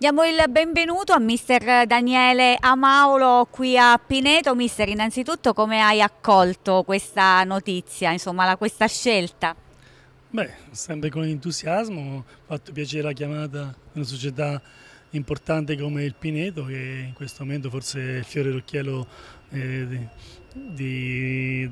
Diamo il benvenuto a mister Daniele Amaolo qui a Pineto. Mister, innanzitutto come hai accolto questa notizia, insomma la, questa scelta? Beh, sempre con entusiasmo, ha fatto piacere la chiamata di una società importante come il Pineto che in questo momento forse è il fiore d'occhiello eh,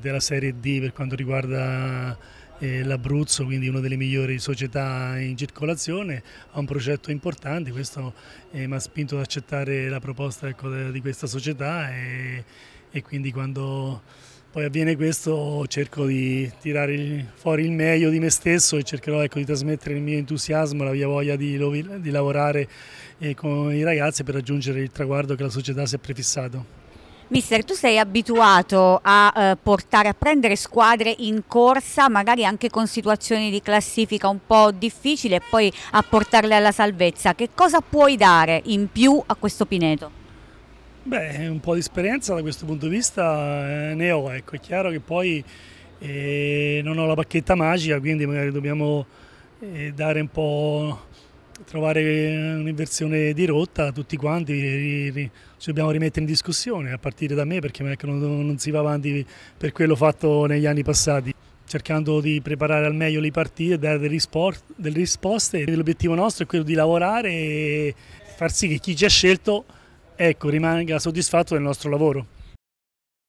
della Serie D per quanto riguarda eh, l'Abruzzo, quindi una delle migliori società in circolazione, ha un progetto importante, questo eh, mi ha spinto ad accettare la proposta ecco, di questa società e, e quindi quando poi avviene questo cerco di tirare fuori il meglio di me stesso e cercherò ecco, di trasmettere il mio entusiasmo, la mia voglia di, di lavorare eh, con i ragazzi per raggiungere il traguardo che la società si è prefissato. Mister, tu sei abituato a eh, portare, a prendere squadre in corsa, magari anche con situazioni di classifica un po' difficili e poi a portarle alla salvezza. Che cosa puoi dare in più a questo Pineto? Beh, un po' di esperienza da questo punto di vista eh, ne ho, ecco, è chiaro che poi eh, non ho la bacchetta magica, quindi magari dobbiamo eh, dare un po' trovare eh, un'inversione di rotta tutti quanti ri, ri, ci dobbiamo rimettere in discussione a partire da me perché non, non, si va avanti per quello fatto negli anni passati cercando di preparare al meglio le partite dare delle, rispor, delle risposte l'obiettivo nostro è quello di lavorare e far sì che chi ci ha scelto ecco, rimanga soddisfatto del nostro lavoro